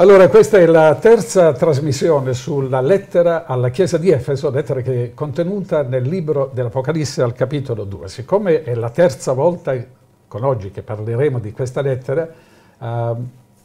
Allora, questa è la terza trasmissione sulla lettera alla Chiesa di Efeso, lettera che è contenuta nel libro dell'Apocalisse al capitolo 2. Siccome è la terza volta con oggi che parleremo di questa lettera, eh,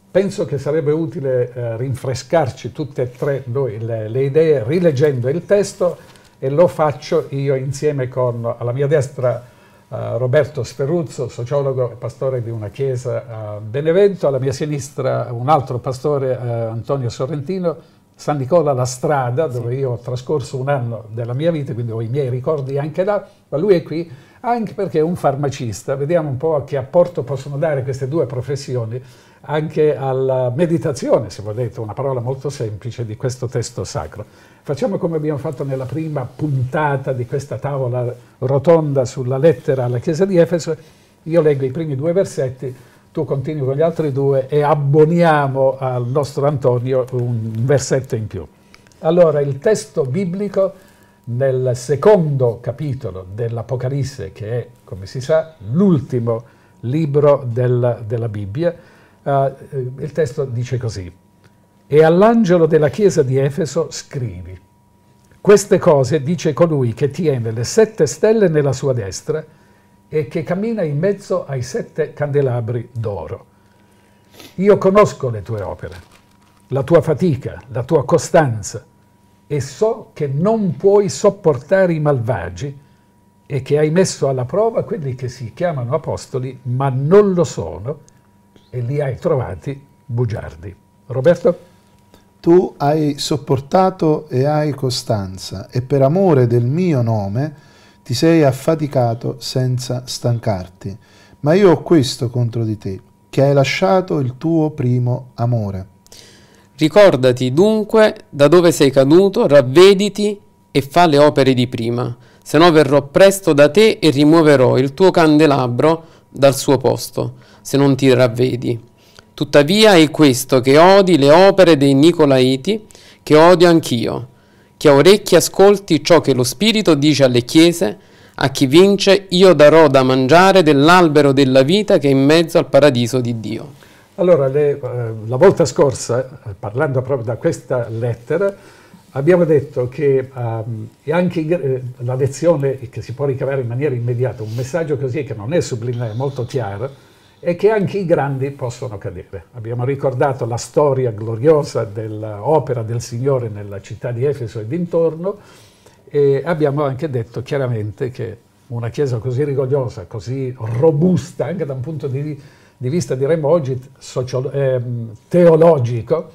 penso che sarebbe utile eh, rinfrescarci tutte e tre noi, le, le, idee rileggendo il testo e lo faccio io insieme con alla mia destra eh, Roberto Sferruzzo, sociologo e pastore di una chiesa a eh, Benevento, alla mia sinistra un altro pastore, eh, Antonio Sorrentino, San Nicola la strada, dove sì. io ho trascorso un anno della mia vita, quindi ho i miei ricordi anche là, ma lui è qui anche perché è un farmacista. Vediamo un po' che apporto possono dare queste due professioni anche alla meditazione, se volete, una parola molto semplice di questo testo sacro. Facciamo come abbiamo fatto nella prima puntata di questa tavola rotonda sulla lettera alla Chiesa di Efeso. Io leggo i primi due versetti tu continui con gli altri due e abboniamo al nostro Antonio un versetto in più. Allora, il testo biblico nel secondo capitolo dell'Apocalisse, che è, come si sa, l'ultimo libro del, della Bibbia, eh, il testo dice così, e all'angelo della chiesa di Efeso scrivi, queste cose dice colui che tiene le sette stelle nella sua destra, e che cammina in mezzo ai sette candelabri d'oro. Io conosco le tue opere, la tua fatica, la tua costanza e so che non puoi sopportare i malvagi e che hai messo alla prova quelli che si chiamano apostoli ma non lo sono e li hai trovati bugiardi. Roberto? Tu hai sopportato e hai costanza e per amore del mio nome ti sei affaticato senza stancarti, ma io ho questo contro di te, che hai lasciato il tuo primo amore. Ricordati dunque da dove sei caduto, ravvediti e fa le opere di prima, se no verrò presto da te e rimuoverò il tuo candelabro dal suo posto, se non ti ravvedi. Tuttavia è questo che odi le opere dei Nicolaiti, che odio anch'io. Chi ha orecchi ascolti ciò che lo Spirito dice alle chiese, a chi vince io darò da mangiare dell'albero della vita che è in mezzo al paradiso di Dio. Allora, le, eh, la volta scorsa, eh, parlando proprio da questa lettera, abbiamo detto che um, anche eh, la lezione che si può ricavare in maniera immediata, un messaggio così che non è sublime, è molto chiaro, e che anche i grandi possono cadere. Abbiamo ricordato la storia gloriosa dell'opera del Signore nella città di Efeso e dintorno e abbiamo anche detto chiaramente che una chiesa così rigogliosa, così robusta, anche da un punto di, di vista diremmo oggi eh, teologico,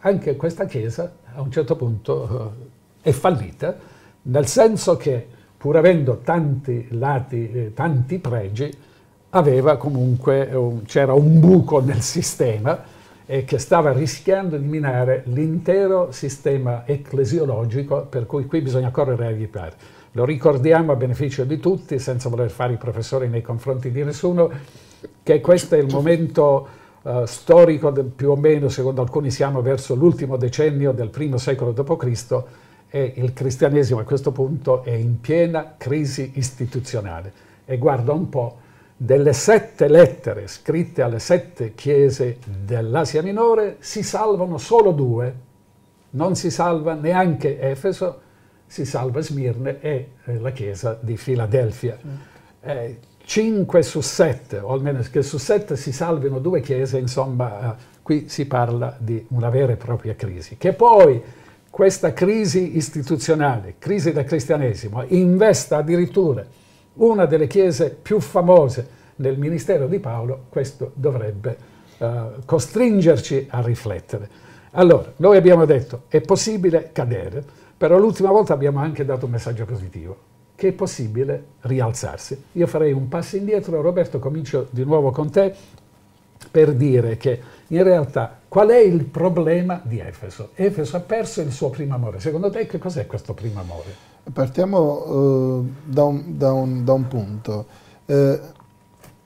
anche questa chiesa a un certo punto eh, è fallita, nel senso che pur avendo tanti lati, eh, tanti pregi, aveva comunque, c'era un buco nel sistema e eh, che stava rischiando di minare l'intero sistema ecclesiologico, per cui qui bisogna correre ai ripari. Lo ricordiamo a beneficio di tutti, senza voler fare i professori nei confronti di nessuno, che questo è il momento uh, storico, del, più o meno, secondo alcuni siamo verso l'ultimo decennio del primo secolo d.C., e il cristianesimo a questo punto è in piena crisi istituzionale. E guarda un po', delle sette lettere scritte alle sette chiese dell'Asia Minore si salvano solo due, non si salva neanche Efeso, si salva Smirne e eh, la chiesa di Filadelfia. Eh, 5 su sette, o almeno che su sette si salvino due chiese, insomma eh, qui si parla di una vera e propria crisi, che poi questa crisi istituzionale, crisi del cristianesimo, investa addirittura una delle chiese più famose nel ministero di Paolo, questo dovrebbe eh, costringerci a riflettere. Allora, noi abbiamo detto è possibile cadere, però l'ultima volta abbiamo anche dato un messaggio positivo, che è possibile rialzarsi. Io farei un passo indietro, Roberto comincio di nuovo con te per dire che in realtà qual è il problema di Efeso? Efeso ha perso il suo primo amore. Secondo te che cos'è questo primo amore? Partiamo eh, da, un, da, un, da, un, punto. Eh,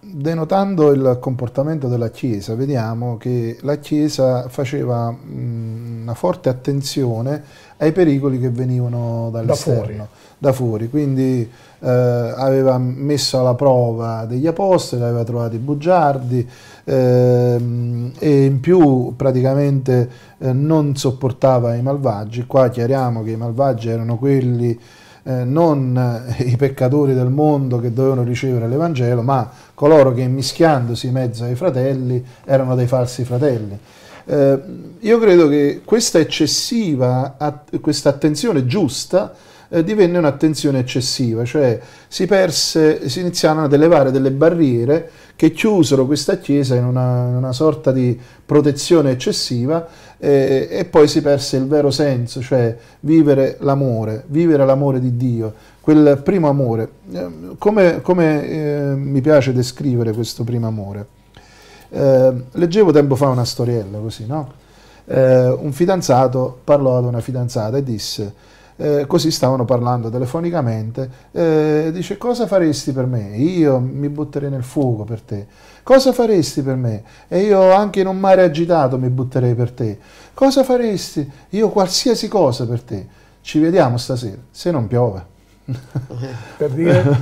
denotando il comportamento della Chiesa, vediamo che la Chiesa faceva mh, mm, una forte attenzione ai pericoli che venivano dall'esterno, da fuori. Da fuori. Quindi eh, aveva messo alla prova degli apostoli, aveva trovato i bugiardi ehm, e in più praticamente eh, non sopportava i malvagi. Qua chiariamo che i malvagi erano quelli eh, non eh, i peccatori del mondo che dovevano ricevere l'Evangelo, ma coloro che mischiandosi in mezzo ai fratelli erano dei falsi fratelli. Eh, io credo che questa eccessiva, att questa attenzione giusta, eh, divenne un'attenzione eccessiva, cioè si perse, si iniziarono ad elevare delle barriere che chiusero questa chiesa in una, in una sorta di protezione eccessiva eh, e poi si perse il vero senso, cioè vivere l'amore, vivere l'amore di Dio, quel primo amore. Eh, come, come eh, mi piace descrivere questo primo amore? Eh, leggevo tempo fa una storiella così, no? eh, un fidanzato parlò ad una fidanzata e disse, eh, così stavano parlando telefonicamente, eh, dice cosa faresti per me? Io mi butterei nel fuoco per te. Cosa faresti per me? E io anche in un mare agitato mi butterei per te. Cosa faresti? Io qualsiasi cosa per te. Ci vediamo stasera, se non piove. per dire?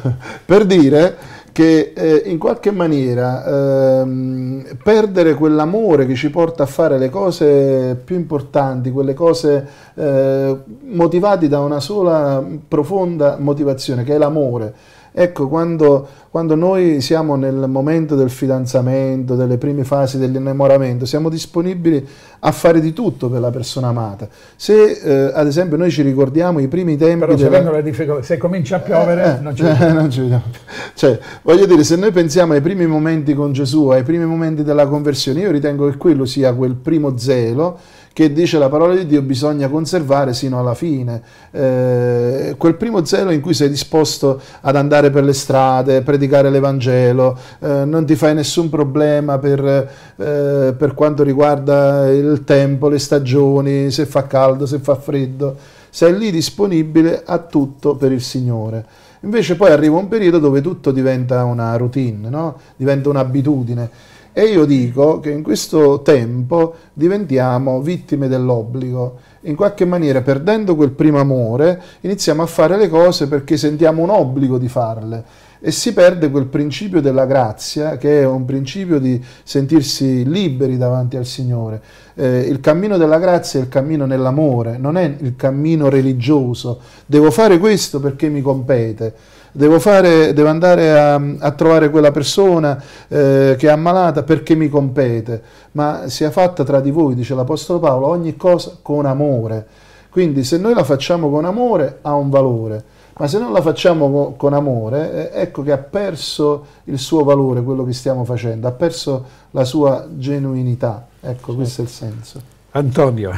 per dire che eh, in qualche maniera ehm, perdere quell'amore che ci porta a fare le cose più importanti, quelle cose eh, motivate da una sola profonda motivazione che è l'amore Ecco, quando, quando, noi siamo nel momento del fidanzamento, delle prime fasi dell'innamoramento, siamo disponibili a fare di tutto per la persona amata. Se eh, ad esempio noi ci ricordiamo i primi tempi... Però se, della... se comincia a piovere eh, non ci vediamo. Eh, non ci vediamo. Eh, cioè, voglio dire, se noi pensiamo ai primi momenti con Gesù, ai primi momenti della conversione, io ritengo che quello sia quel primo zelo che dice la parola di Dio bisogna conservare sino alla fine. Eh, quel primo zelo in cui sei disposto ad andare per le strade, predicare l'Evangelo, eh, non ti fai nessun problema per, eh, per quanto riguarda il tempo, le stagioni, se fa caldo, se fa freddo, sei lì disponibile a tutto per il Signore. Invece poi arriva un periodo dove tutto diventa una routine, no? diventa un'abitudine e io dico che in questo tempo diventiamo vittime dell'obbligo. In qualche maniera, perdendo quel primo amore, iniziamo a fare le cose perché sentiamo un obbligo di farle e si perde quel principio della grazia, che è un principio di sentirsi liberi davanti al Signore. Eh, il cammino della grazia è il cammino nell'amore, non è il cammino religioso. Devo fare questo perché mi compete devo, fare, devo andare a, a, trovare quella persona eh, che è ammalata perché mi compete, ma sia fatta tra di voi, dice l'Apostolo Paolo, ogni cosa con amore. Quindi se noi la facciamo con amore ha un valore, ma se non la facciamo con amore, eh, ecco che ha perso il suo valore quello che stiamo facendo, ha perso la sua genuinità. Ecco, sì. questo è il senso. Antonio,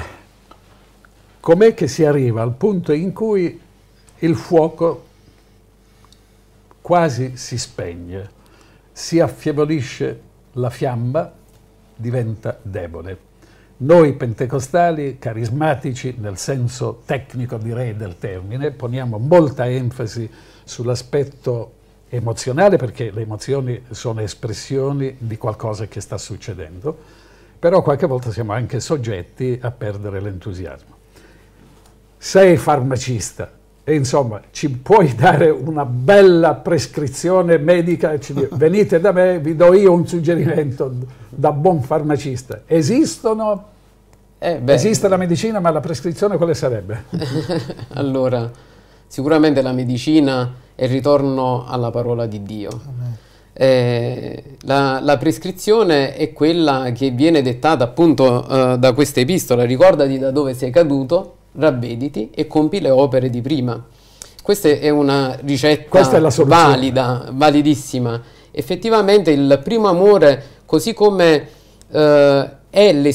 com'è che si arriva al punto in cui il fuoco quasi si spegne, si affievolisce la fiamma, diventa debole. Noi pentecostali, carismatici nel senso tecnico direi del termine, poniamo molta enfasi sull'aspetto emozionale perché le emozioni sono espressioni di qualcosa che sta succedendo, però qualche volta siamo anche soggetti a perdere l'entusiasmo. Sei farmacista, e insomma, ci puoi dare una bella prescrizione medica ci dice, venite da me, vi do io un suggerimento da buon farmacista. Esistono? Eh Esiste la medicina, ma la prescrizione quale sarebbe? allora, sicuramente la medicina è il ritorno alla parola di Dio. Eh, la, la, prescrizione è quella che viene dettata appunto eh, da questa epistola, ricordati da dove sei caduto ravvediti e compi le opere di prima. Questa è una ricetta è valida, validissima. Effettivamente il primo amore, così come eh, è,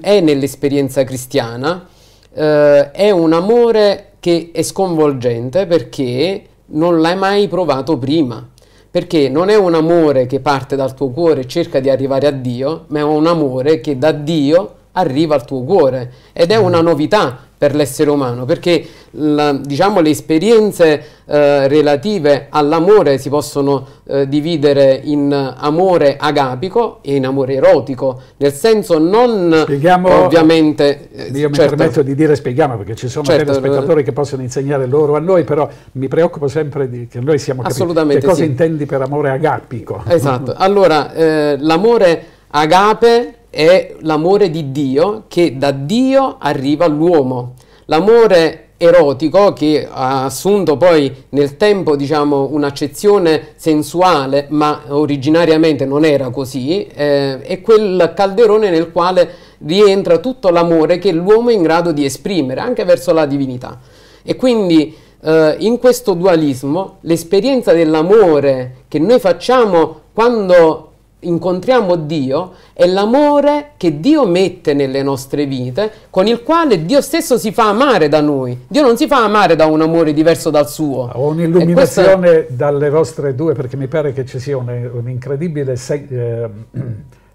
è nell'esperienza cristiana, eh, è un amore che è sconvolgente perché non l'hai mai provato prima. Perché non è un amore che parte dal tuo cuore e cerca di arrivare a Dio, ma è un amore che da Dio arriva al tuo cuore ed è una mm. novità per l'essere umano, perché la, diciamo, le esperienze eh, relative all'amore si possono eh, dividere in amore agapico e in amore erotico, nel senso non spieghiamo, ovviamente... Eh, io mi certo. permetto di dire spieghiamo, perché ci sono certo, telespettatori che possono insegnare loro a noi, però mi preoccupo sempre di, che noi siamo capiti. Che cosa sì. intendi per amore agapico? Esatto, allora eh, l'amore agape è l'amore di Dio che da Dio arriva all'uomo. L'amore erotico che ha assunto poi nel tempo diciamo un'accezione sensuale ma originariamente non era così eh, è quel calderone nel quale rientra tutto l'amore che l'uomo è in grado di esprimere anche verso la divinità e quindi eh, in questo dualismo l'esperienza dell'amore che noi facciamo quando incontriamo Dio è l'amore che Dio mette nelle nostre vite, con il quale Dio stesso si fa amare da noi. Dio non si fa amare da un amore diverso dal suo. Ho un'illuminazione questa... dalle vostre due, perché mi pare che ci sia un'incredibile eh,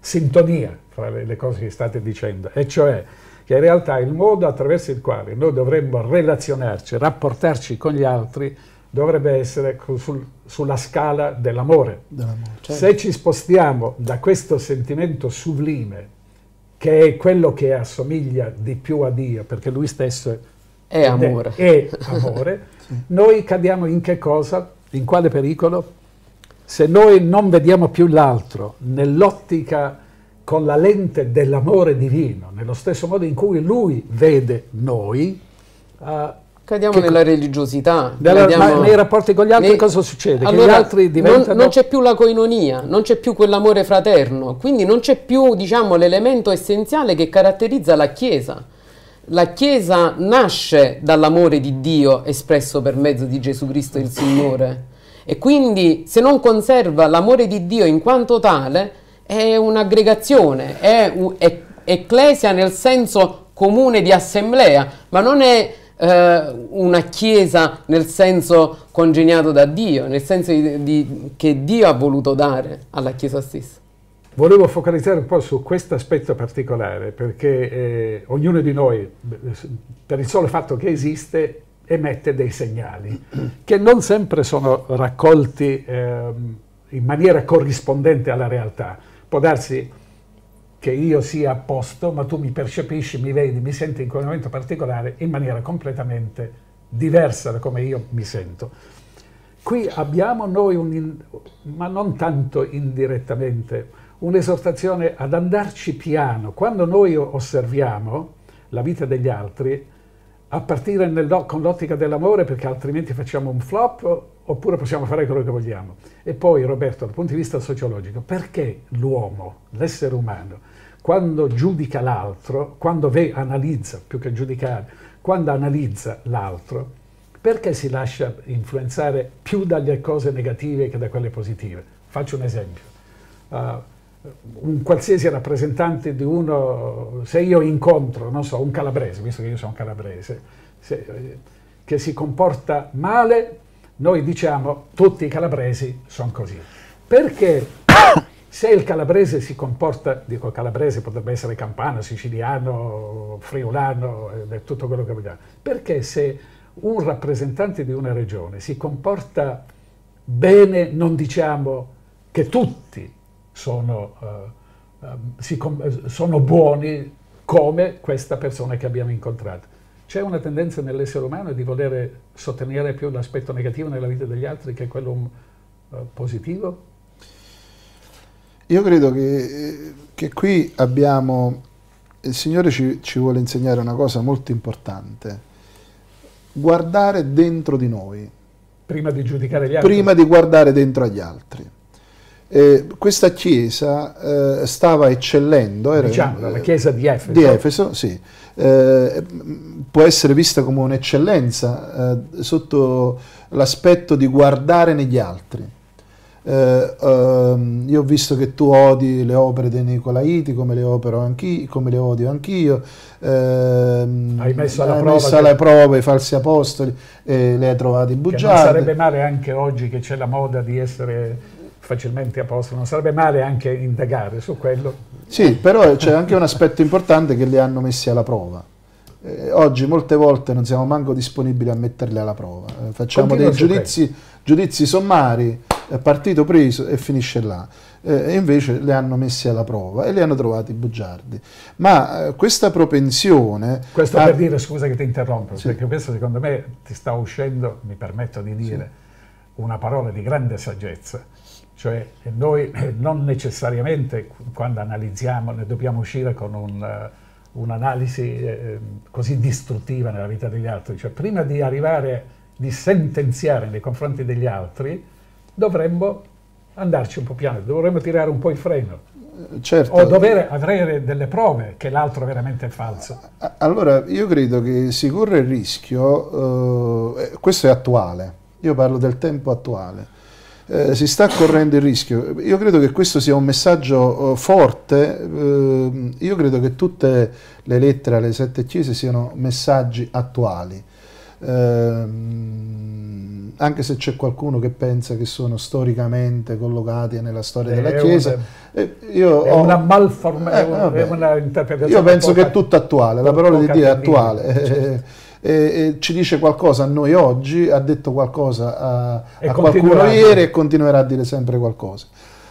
sintonia fra le, le cose che state dicendo, e cioè che in realtà il modo attraverso il quale noi dovremmo relazionarci, rapportarci con gli altri, dovrebbe essere sul, sulla scala dell'amore. dell'amore certo. Se ci spostiamo da questo sentimento sublime, che è quello che assomiglia di più a Dio, perché lui stesso è amore, è, è amore sì. noi cadiamo in che cosa? In quale pericolo? Se noi non vediamo più l'altro nell'ottica con la lente dell'amore divino, nello stesso modo in cui lui vede noi, uh, Cadiamo che, nella religiosità. Della, cadiamo... nei rapporti con gli altri nei... cosa succede? Allora, che gli altri diventano... Non, non c'è più la coinonia, non c'è più quell'amore fraterno, quindi non c'è più diciamo, l'elemento essenziale che caratterizza la Chiesa. La Chiesa nasce dall'amore di Dio espresso per mezzo di Gesù Cristo il Signore e quindi se non conserva l'amore di Dio in quanto tale è un'aggregazione, è, è ecclesia nel senso comune di assemblea, ma non è eh, una chiesa nel senso congegnato da Dio, nel senso di, di, che Dio ha voluto dare alla chiesa stessa. Volevo focalizzare un po' su questo aspetto particolare perché eh, ognuno di noi, per il solo fatto che esiste, emette dei segnali che non sempre sono raccolti eh, in maniera corrispondente alla realtà. Può darsi che io sia a posto, ma tu mi percepisci, mi vedi, mi senti in quel momento particolare in maniera completamente diversa da come io mi sento. Qui abbiamo noi, un, ma non tanto indirettamente, un'esortazione ad andarci piano. Quando noi osserviamo la vita degli altri, a partire nel, con l'ottica dell'amore perché altrimenti facciamo un flop oppure possiamo fare quello che vogliamo. E poi Roberto, dal punto di vista sociologico, perché l'uomo, l'essere umano, quando giudica l'altro, quando ve, analizza, più che giudicare, quando analizza l'altro, perché si lascia influenzare più dalle cose negative che da quelle positive? Faccio un esempio. Uh, un qualsiasi rappresentante di uno, se io incontro, non so, un calabrese, visto che io sono calabrese, se, eh, che si comporta male, noi diciamo tutti i calabresi sono così. Perché se il calabrese si comporta, dico calabrese potrebbe essere campano, siciliano, friulano, tutto quello che vogliamo, perché se un rappresentante di una regione si comporta bene, non diciamo che tutti sono, eh, ehm, eh, sono buoni come questa persona che abbiamo incontrato. C'è una tendenza nell'essere umano di volere sottenere più l'aspetto negativo nella vita degli altri che quello mm, eh, positivo? Io credo che, eh, che, qui abbiamo, il Signore ci, ci vuole insegnare una cosa molto importante, guardare dentro di noi. Prima di giudicare gli altri? Prima di guardare dentro agli altri. Eh, questa chiesa eh, stava eccellendo. Era, diciamo, la eh, chiesa di Efeso. Di Efeso, sì. Eh, può essere vista come un'eccellenza eh, sotto l'aspetto di guardare negli altri. Uh, io ho visto che tu odi le opere dei Nicolaiti come le, anch'io, come le odio anch'io. Uh, hai messo alla, hai prova, messo alla prova, i falsi apostoli e eh, le hai trovati bugiardi. non sarebbe male anche oggi che c'è la moda di essere facilmente a posto, non sarebbe male anche indagare su quello. Sì, però c'è anche un aspetto importante che li hanno messi alla prova. Eh, oggi molte volte non siamo manco disponibili a metterli alla prova, eh, facciamo Continua dei giudizi, giudizi, sommari, partito preso e finisce là. Eh, e invece li hanno messi alla prova e li hanno trovati bugiardi. Ma eh, questa propensione... Questo ha... per dire, scusa che ti interrompo, sì. perché questo secondo me ti sta uscendo, mi permetto di dire, sì. una parola di grande saggezza cioè eh, noi eh, non necessariamente quando analizziamo ne dobbiamo uscire con un, eh, un'analisi ehm, così distruttiva nella vita degli altri, cioè prima di arrivare, di sentenziare nei confronti degli altri, dovremmo andarci un po' piano, dovremmo tirare un po' il freno. Certo. O dover avere delle prove che l'altro veramente è falso. Allora, io credo che si corre il rischio, eh, questo è attuale, io parlo del tempo attuale, eh, si sta correndo il rischio. Io credo che questo sia un messaggio eh, forte, eh, io credo che tutte le lettere alle sette chiese siano messaggi attuali. Eh, anche se c'è qualcuno che pensa che sono storicamente collocati nella storia eh, della Chiesa, eh, io è ho, una malformazione, eh, Io penso che è tutto attuale, la parola di Dio è attuale. Certo. eh, ci dice qualcosa a noi oggi, ha detto qualcosa a, a qualcuno ieri e continuerà a dire sempre qualcosa.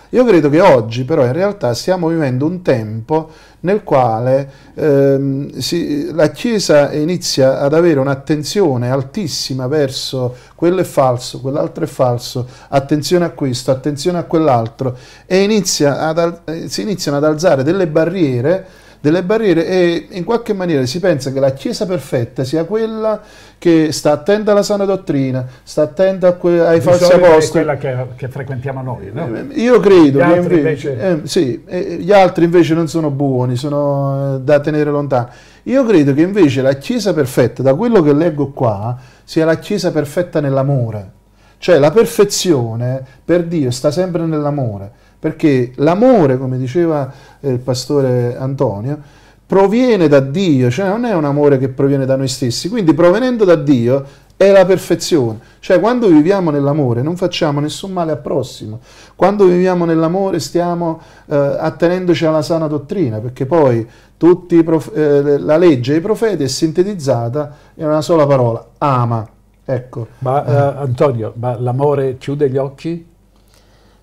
Io credo che oggi però in realtà stiamo vivendo un tempo nel quale ehm, si, la Chiesa inizia ad avere un'attenzione altissima verso quello è falso, quell'altro è falso, attenzione a questo, attenzione a quell'altro e inizia ad, si iniziano ad alzare delle barriere delle barriere e in qualche maniera si pensa che la Chiesa perfetta sia quella che sta attenta alla sana dottrina, sta attenta ai falsi apostoli. È quella che, che frequentiamo noi, no? Eh, eh, io credo gli che altri invece, invece... Eh, sì, eh, gli altri invece non sono buoni, sono eh, da tenere lontano. Io credo che invece la Chiesa perfetta, da quello che leggo qua, sia la Chiesa perfetta nell'amore. Cioè la perfezione per Dio sta sempre nell'amore perché l'amore, come diceva eh, il pastore Antonio, proviene da Dio, cioè non è un amore che proviene da noi stessi, quindi provenendo da Dio è la perfezione, cioè quando viviamo nell'amore non facciamo nessun male al prossimo, quando viviamo nell'amore stiamo eh, attenendoci alla sana dottrina, perché poi eh, la legge e i profeti è sintetizzata in una sola parola, ama. Ecco. Ma eh, Antonio, ma l'amore chiude gli occhi?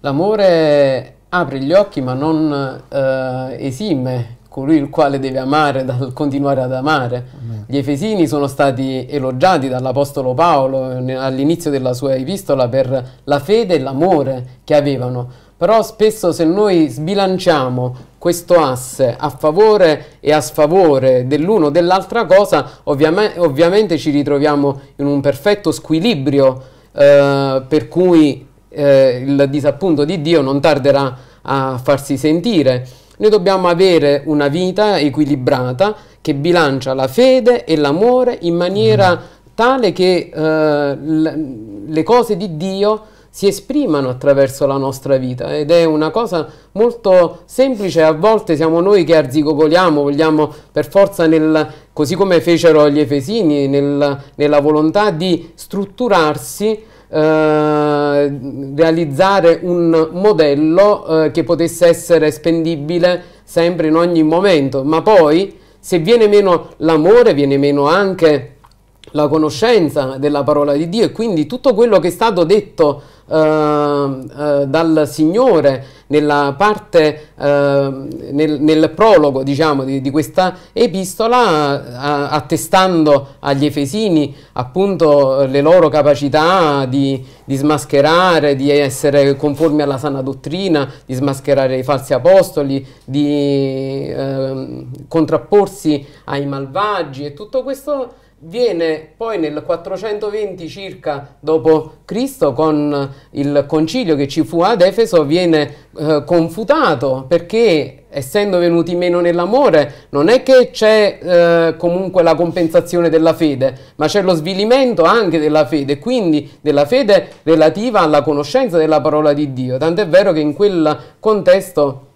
L'amore apre gli occhi ma non eh, esime colui il quale deve amare dal continuare ad amare. Amen. Gli Efesini sono stati elogiati dall'Apostolo Paolo eh, all'inizio della sua epistola per la fede e l'amore che avevano. Però spesso se noi sbilanciamo questo asse a favore e a sfavore dell'uno o dell'altra cosa, ovviamente, ovviamente ci ritroviamo in un perfetto squilibrio eh, per cui eh, il disappunto di Dio non tarderà a farsi sentire. Noi dobbiamo avere una vita equilibrata che bilancia la fede e l'amore in maniera mm. tale che eh, le cose di Dio si esprimano attraverso la nostra vita ed è una cosa molto semplice, a volte siamo noi che arzigogoliamo, vogliamo per forza nel, così come fecero gli Efesini nel, nella volontà di strutturarsi eh, realizzare un modello eh, che potesse essere spendibile sempre in ogni momento, ma poi se viene meno l'amore, viene meno anche la conoscenza della parola di Dio e quindi tutto quello che è stato detto eh, eh, dal Signore nella parte, eh, nel, nel, prologo diciamo, di, di questa epistola, eh, attestando agli Efesini appunto le loro capacità di, di smascherare, di essere conformi alla sana dottrina, di smascherare i falsi apostoli, di ehm, contrapporsi ai malvagi e tutto questo viene poi nel 420 circa d.C. con il concilio che ci fu ad Efeso, viene eh, confutato perché essendo venuti meno nell'amore non è che c'è eh, comunque la compensazione della fede, ma c'è lo svilimento anche della fede, quindi della fede relativa alla conoscenza della parola di Dio. Tant'è vero che in quel contesto,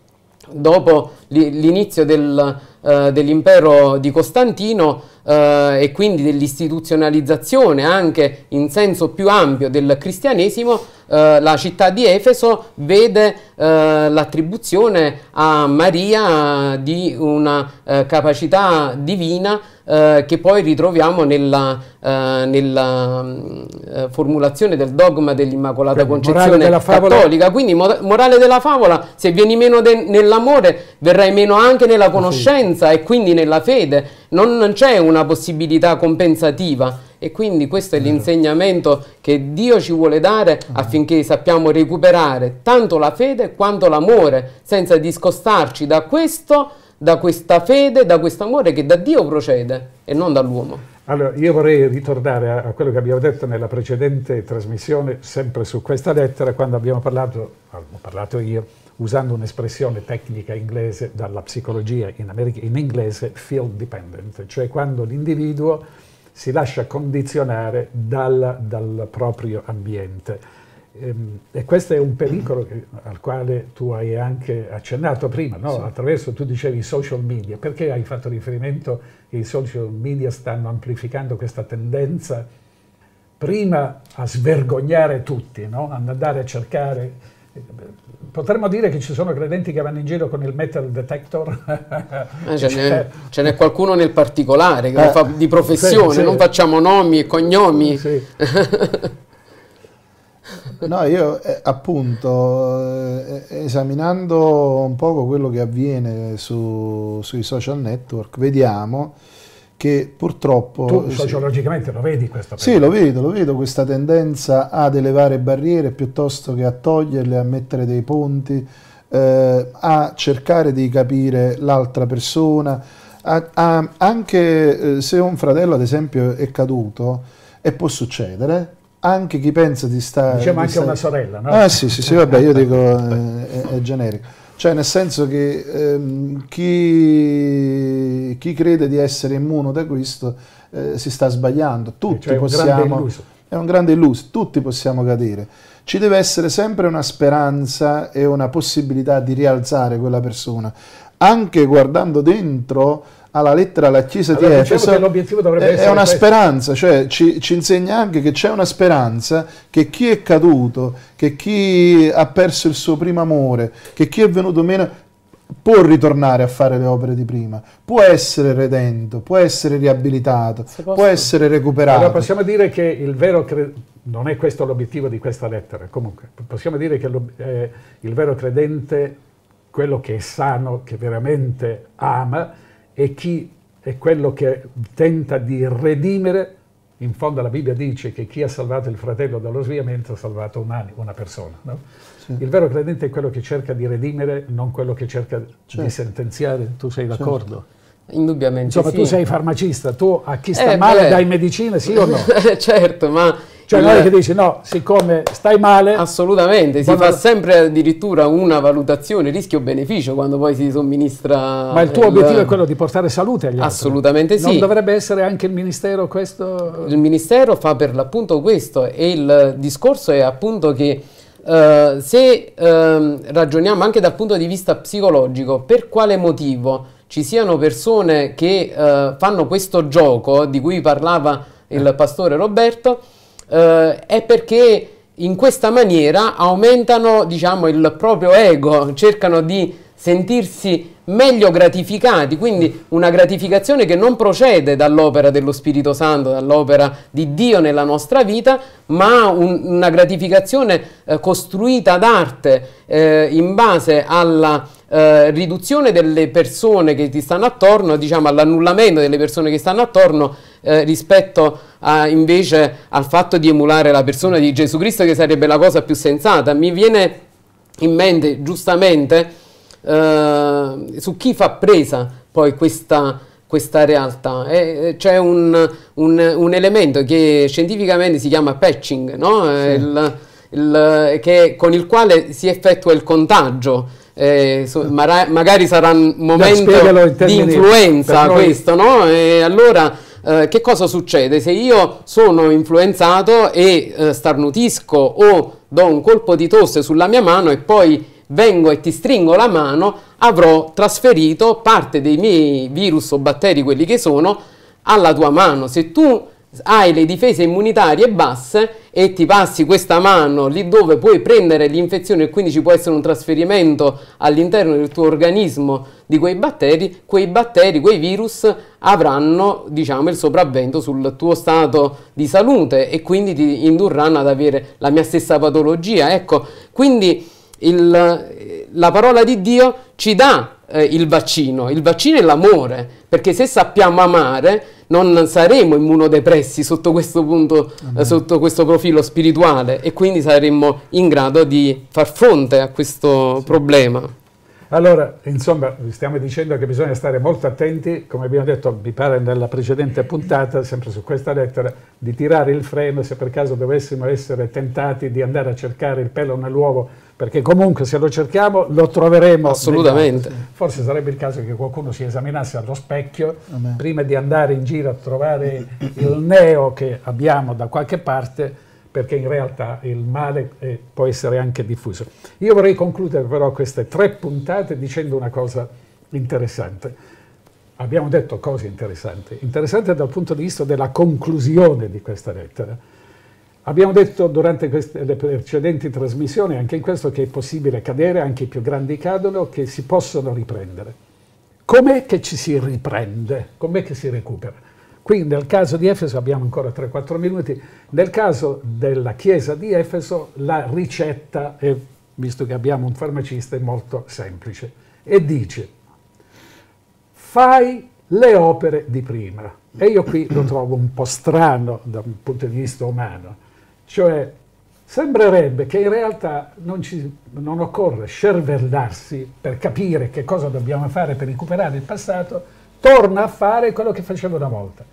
dopo l'inizio del eh, dell'impero di Costantino eh, e quindi dell'istituzionalizzazione anche in senso più ampio del cristianesimo, eh, la città di Efeso vede eh, l'attribuzione a Maria di una eh, capacità divina che poi ritroviamo nella, nella mm, formulazione del dogma dell'Immacolata Concezione cattolica. Quindi morale della favola, se vieni meno nell'amore, verrai meno anche nella conoscenza. Sì sofferenza e quindi nella fede non c'è una possibilità compensativa. E quindi questo è l'insegnamento che Dio ci vuole dare mm. affinché sappiamo recuperare tanto la fede quanto l'amore, senza discostarci da questo, da questa fede, da questo amore che da Dio procede e non dall'uomo. Allora, io vorrei ritornare a, quello che abbiamo detto nella precedente trasmissione, sempre su questa lettera, quando abbiamo parlato, ho parlato io, usando un'espressione tecnica inglese dalla psicologia in, America, in inglese, field dependent, cioè quando l'individuo si lascia condizionare dal, dal proprio ambiente. Ehm, e questo è un pericolo che, al quale tu hai anche accennato prima, no? sì. attraverso, tu dicevi, i social media. Perché hai fatto riferimento che i social media stanno amplificando questa tendenza prima a svergognare tutti, no? ad andare a cercare Potremmo dire che ci sono credenti che vanno in giro con il metal detector. Eh, ce, n'è, eh. ce, n'è, qualcuno nel particolare che eh, fa di professione, sì, non facciamo nomi e cognomi. Sì. no, io eh, appunto eh, esaminando un poco quello che avviene su, sui social network, vediamo che purtroppo... Tu sociologicamente lo vedi questo? Sì, lo vedo, lo vedo questa tendenza ad elevare barriere piuttosto che a toglierle, a mettere dei ponti, eh, a cercare di capire l'altra persona, a, a, anche eh, se un fratello ad esempio è caduto, e può succedere, anche chi pensa di stare... Diciamo di anche stare... una sorella, no? Ah sì, sì, sì, vabbè, io dico eh, è, è generico cioè, nel senso che ehm, chi, chi, crede di essere immuno da questo eh, si sta sbagliando. Tutti cioè possiamo. È un grande illuso, tutti possiamo cadere. Ci deve essere sempre una speranza e una possibilità di rialzare quella persona, anche guardando dentro alla lettera alla Chiesa allora, di diciamo Efeso è, è, una questo. speranza, cioè ci, ci, insegna anche che c'è una speranza che chi è caduto, che chi ha perso il suo primo amore, che chi è venuto meno può ritornare a fare le opere di prima, può essere redento, può essere riabilitato, può essere recuperato. Allora possiamo dire che il vero credente non è questo l'obiettivo di questa lettera, comunque possiamo dire che eh, il vero credente, quello che è sano, che veramente ama, e chi è quello che tenta di redimere, in fondo la Bibbia dice che chi ha salvato il fratello dallo sviamento ha salvato una persona. No? Sì. Il vero credente è quello che cerca di redimere, non quello che cerca certo. di sentenziare. Tu sei certo. d'accordo? Certo. Indubbiamente. Insomma, sì. tu sei farmacista, tu a chi sta eh, male beh. dai medicine, sì o no? certo, ma cioè non è che dici no, siccome stai male... Assolutamente, si quando... fa sempre addirittura una valutazione rischio-beneficio quando poi si somministra... Ma il tuo il... obiettivo è quello di portare salute agli altri? Assolutamente sì. Non dovrebbe essere anche il Ministero questo? Il Ministero fa per l'appunto questo e il discorso è appunto che Uh, se uh, ragioniamo anche dal punto di vista psicologico, per quale motivo ci siano persone che uh, fanno questo gioco di cui parlava il eh. pastore Roberto, eh, è perché in questa maniera aumentano diciamo, il proprio ego, cercano di sentirsi meglio gratificati, quindi una gratificazione che non procede dall'opera dello Spirito Santo, dall'opera di Dio nella nostra vita, ma un, una gratificazione eh, costruita d'arte eh, in base alla eh, riduzione delle persone che ti stanno attorno, diciamo all'annullamento delle persone che stanno attorno eh, rispetto a, invece al fatto di emulare la persona di Gesù Cristo che sarebbe la cosa più sensata. Mi viene in mente giustamente eh, su chi fa presa poi questa questa realtà. Eh, eh c'è un, un, un, elemento che scientificamente si chiama patching, no? sì. Eh, il, il, che, con il quale si effettua il contagio eh, so, ma, magari sarà un momento di influenza questo, no? E allora... Eh, che cosa succede? Se io sono influenzato e eh, starnutisco o do un colpo di tosse sulla mia mano e poi vengo e ti stringo la mano, avrò trasferito parte dei miei virus o batteri, quelli che sono, alla tua mano. Se tu hai le difese immunitarie basse e ti passi questa mano lì dove puoi prendere l'infezione e quindi ci può essere un trasferimento all'interno del tuo organismo di quei batteri, quei batteri, quei virus avranno diciamo, il sopravvento sul tuo stato di salute e quindi ti indurranno ad avere la mia stessa patologia. Ecco, quindi il, la parola di Dio ci dà eh, il vaccino, il vaccino è l'amore, perché se sappiamo amare non saremo immunodepressi sotto questo punto, eh, sotto questo profilo spirituale e quindi saremmo in grado di far fronte a questo sì. problema. Allora, insomma, stiamo dicendo che bisogna stare molto attenti, come abbiamo detto, mi pare nella precedente puntata, sempre su questa lettera, di tirare il freno se per caso dovessimo essere tentati di andare a cercare il pelo nell'uovo perché comunque se lo cerchiamo lo troveremo. Assolutamente. Forse sarebbe il caso che qualcuno si esaminasse allo specchio Amen. prima di andare in giro a trovare il neo che abbiamo da qualche parte, perché in realtà il male eh, può essere anche diffuso. Io vorrei concludere però queste tre puntate dicendo una cosa interessante. Abbiamo detto cose interessanti, interessante dal punto di vista della conclusione di questa lettera Abbiamo detto durante queste, le precedenti trasmissioni, anche in questo, che è possibile cadere, anche i più grandi cadono, che si possono riprendere. Com'è che ci si riprende? Com'è che si recupera? Qui nel caso di Efeso abbiamo ancora 3-4 minuti, nel caso della chiesa di Efeso la ricetta, è, visto che abbiamo un farmacista, è molto semplice e dice fai le opere di prima. E io qui lo trovo un po' strano da un punto di vista umano, cioè, sembrerebbe che in realtà non, ci, non occorre scervellarsi per capire che cosa dobbiamo fare per recuperare il passato, torna a fare quello che facevo una volta.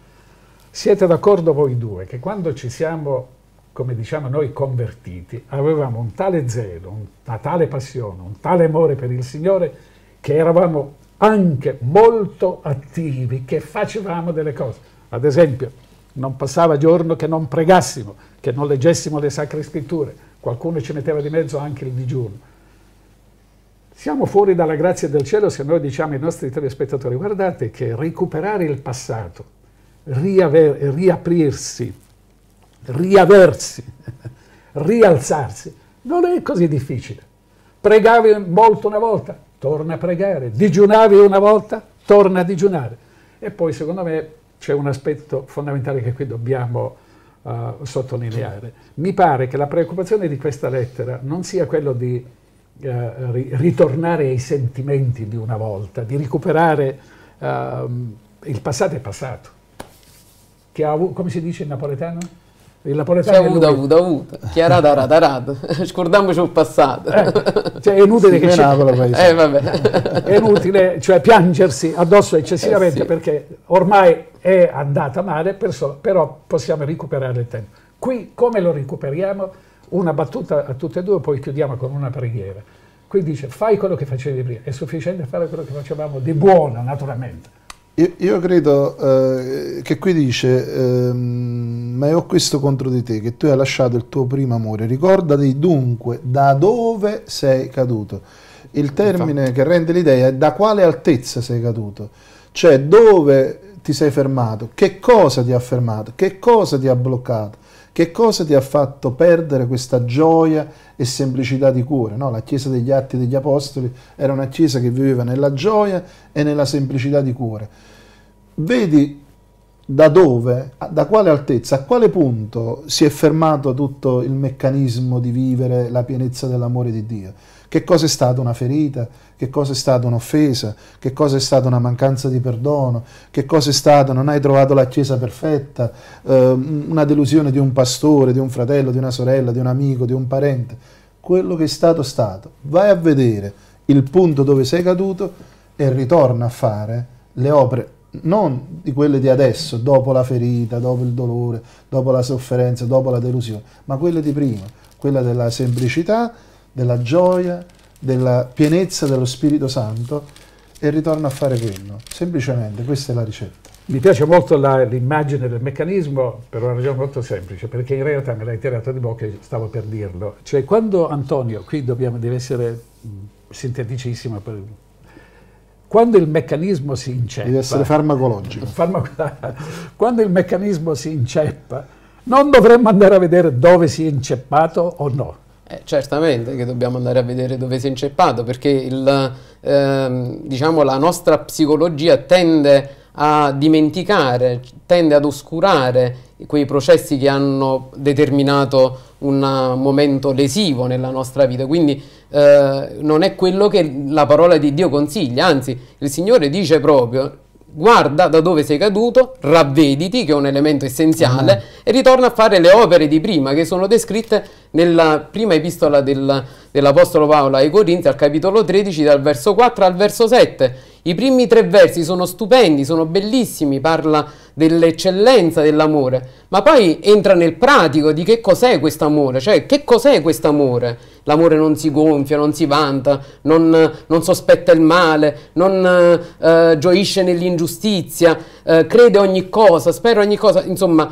Siete d'accordo voi due che quando ci siamo come diciamo noi convertiti, avevamo un tale zelo, una tale passione, un tale amore per il Signore che eravamo anche molto attivi, che facevamo delle cose. Ad esempio, non passava giorno che non pregassimo, che non leggessimo le sacre scritture. Qualcuno ci metteva di mezzo anche il digiuno. Siamo fuori dalla grazia del cielo se noi diciamo ai nostri telespettatori guardate che recuperare il passato, riaprirsi, riaversi, rialzarsi, non è così difficile. Pregavi molto una volta, torna a pregare, digiunavi una volta, torna a digiunare. E poi secondo me c'è un aspetto fondamentale che qui dobbiamo uh, sottolineare. Mi pare che la preoccupazione di questa lettera non sia quello di uh, ri ritornare ai sentimenti di una volta, di recuperare uh, il passato è passato, che ha avuto, come si dice in napoletano? Il napoletano cioè, ha avuto, ha avuto, ha avuto. Chiaradaradarato. Scordiamoci il passato. Eh, cioè è inutile sì, che ci... Eh, vabbè. È inutile, cioè, piangersi addosso eccessivamente eh, sì. perché ormai è andata male, però possiamo recuperare il tempo. Qui come lo recuperiamo? Una battuta a tutte e due, poi chiudiamo con una preghiera. Qui dice fai quello che facevi prima, è sufficiente fare quello che facevamo di buono naturalmente io, io credo eh, che qui dice, ehm, ma ho questo contro di te, che tu hai lasciato il tuo primo amore, ricordati dunque da dove sei caduto. Il termine Infatti. che rende l'idea è da quale altezza sei caduto, cioè dove ti sei fermato, che cosa ti ha fermato, che cosa ti ha bloccato che cosa ti ha fatto perdere questa gioia e semplicità di cuore? No, la Chiesa degli Atti degli Apostoli era una Chiesa che viveva nella gioia e nella semplicità di cuore. Vedi da dove, da quale altezza, a quale punto si è fermato tutto il meccanismo di vivere la pienezza dell'amore di Dio? che cosa è stata una ferita, che cosa è stata un'offesa, che cosa è stata una mancanza di perdono, che cosa è stato non hai trovato la Chiesa perfetta, eh, una delusione di un pastore, di un fratello, di una sorella, di un amico, di un parente. Quello che è stato stato. Vai a vedere il punto dove sei caduto e ritorna a fare le opere non di quelle di adesso, dopo la ferita, dopo il dolore, dopo la sofferenza, dopo la delusione, ma quelle di prima, quella della semplicità, della gioia, della pienezza dello Spirito Santo e ritorno a fare quello. Semplicemente questa è la ricetta. Mi piace molto l'immagine del meccanismo per una ragione molto semplice, perché in realtà me l'hai tirata di bocca e stavo per dirlo. Cioè quando Antonio, qui dobbiamo, deve essere mm, sinteticissimo, per, quando il meccanismo si inceppa... Deve essere farmacologico. quando il meccanismo si inceppa, non dovremmo andare a vedere dove si è inceppato o no. Eh, certamente che dobbiamo andare a vedere dove si è inceppato, perché il, ehm, diciamo, la nostra psicologia tende a dimenticare, tende ad oscurare quei processi che hanno determinato un momento lesivo nella nostra vita. Quindi eh, non è quello che la parola di Dio consiglia, anzi il Signore dice proprio guarda da dove sei caduto, ravvediti, che è un elemento essenziale, mm. e ritorna a fare le opere di prima che sono descritte nella prima epistola del, dell'Apostolo Paolo ai Corinzi, al capitolo 13, dal verso 4 al verso 7 i primi tre versi sono stupendi, sono bellissimi, parla dell'eccellenza dell'amore, ma poi entra nel pratico di che cos'è quest'amore, cioè che cos'è quest'amore. L'amore non si gonfia, non si vanta, non, non sospetta il male, non eh, gioisce nell'ingiustizia, eh, crede ogni cosa, spera ogni cosa, insomma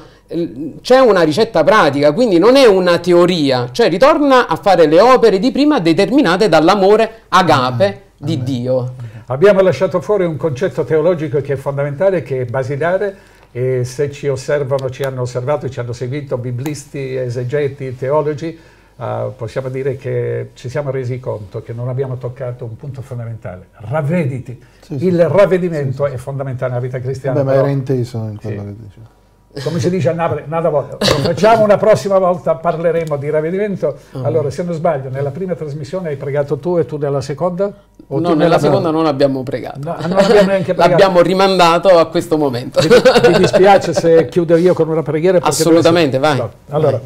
c'è una ricetta pratica, quindi non è una teoria, cioè ritorna a fare le opere di prima determinate dall'amore agape ah, di ah Dio. Abbiamo lasciato fuori un concetto teologico che è fondamentale, che è basilare, e se ci osservano, ci hanno osservato, ci hanno seguito biblisti, esegeti, teologi, uh, possiamo dire che ci siamo resi conto che non abbiamo toccato un punto fondamentale. Ravvediti. Sì, sì, il ravvedimento sì, è fondamentale nella vita cristiana. Beh, ma era inteso in quello che dicevo come si dice a Napoli, un'altra volta, lo facciamo una prossima volta, parleremo di ravvedimento. Ah. Allora, se non sbaglio, nella prima trasmissione hai pregato tu e tu nella seconda? O no, nella seconda non abbiamo pregato. No, non abbiamo pregato. L'abbiamo rimandato a questo momento. Mi, mi, dispiace se chiudo io con una preghiera. Assolutamente, vai. Allora, vai.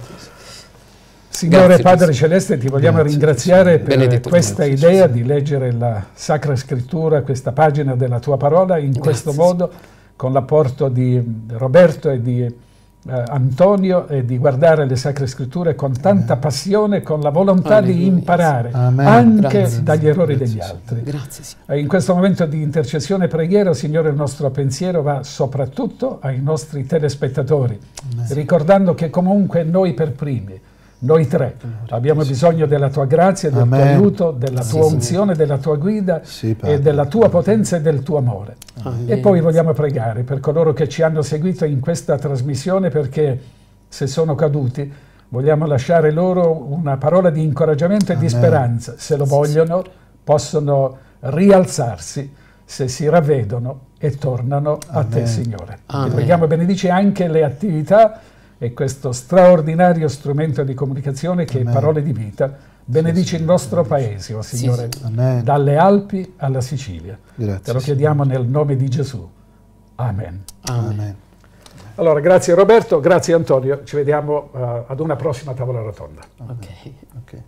Signore Grazie, Padre Gesù. Celeste, ti vogliamo Grazie, ringraziare Gesù. per Benedetto questa Gesù. idea di leggere la Sacra Scrittura, questa pagina della tua parola in Grazie, questo modo con l'apporto di Roberto e di eh, Antonio e di guardare le Sacre Scritture con tanta passione, con la volontà Alleluia. di imparare Amen. anche Grazie. dagli errori Grazie. degli altri. Grazie, eh, in questo momento di intercessione e preghiera, Signore, il nostro pensiero va soprattutto ai nostri telespettatori, Amen. ricordando che comunque noi per primi noi tre abbiamo bisogno della tua grazia, del Amen. tuo aiuto, della tua unzione, della tua guida e della tua potenza e del tuo amore. Amen. E poi vogliamo pregare per coloro che ci hanno seguito in questa trasmissione perché se sono caduti vogliamo lasciare loro una parola di incoraggiamento e Amen. di speranza. Se lo vogliono possono rialzarsi se si ravvedono e tornano Amen. a te, Signore. Amen. Ti preghiamo benedici anche le attività e questo straordinario strumento di comunicazione che Amen. Parole di Vita benedice sì, il nostro paese, oh Signore, sì. dalle Alpi alla Sicilia. Grazie, Te lo chiediamo signore. nel nome di Gesù. Amen. Amen. Allora, grazie Roberto, grazie Antonio, ci vediamo uh, ad una prossima tavola rotonda. Okay. Okay.